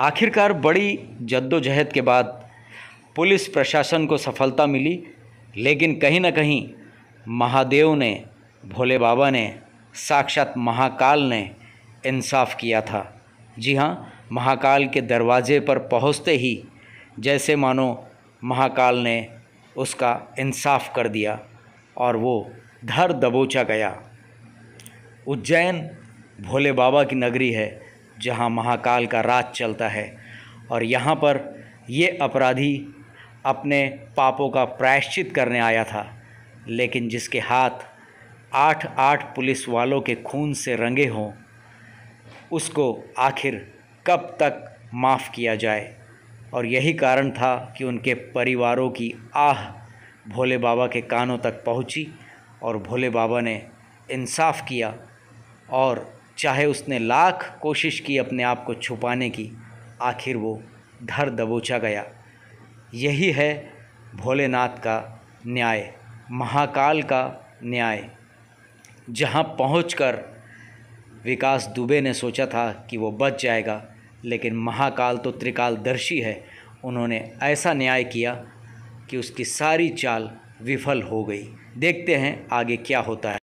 आखिरकार बड़ी जद्दोजहद के बाद पुलिस प्रशासन को सफलता मिली लेकिन कहीं ना कहीं महादेव ने भोले बाबा ने साक्षात महाकाल ने इंसाफ किया था जी हाँ महाकाल के दरवाजे पर पहुँचते ही जैसे मानो महाकाल ने उसका इंसाफ कर दिया और वो धर दबोचा गया उज्जैन भोले बाबा की नगरी है जहाँ महाकाल का राज चलता है और यहाँ पर ये अपराधी अपने पापों का प्रायश्चित करने आया था लेकिन जिसके हाथ आठ आठ पुलिस वालों के खून से रंगे हों उसको आखिर कब तक माफ़ किया जाए और यही कारण था कि उनके परिवारों की आह भोले बाबा के कानों तक पहुंची और भोले बाबा ने इंसाफ किया और चाहे उसने लाख कोशिश की अपने आप को छुपाने की आखिर वो धर दबोचा गया यही है भोलेनाथ का न्याय महाकाल का न्याय जहाँ पहुँच विकास दुबे ने सोचा था कि वो बच जाएगा लेकिन महाकाल तो त्रिकालदर्शी है उन्होंने ऐसा न्याय किया कि उसकी सारी चाल विफल हो गई देखते हैं आगे क्या होता है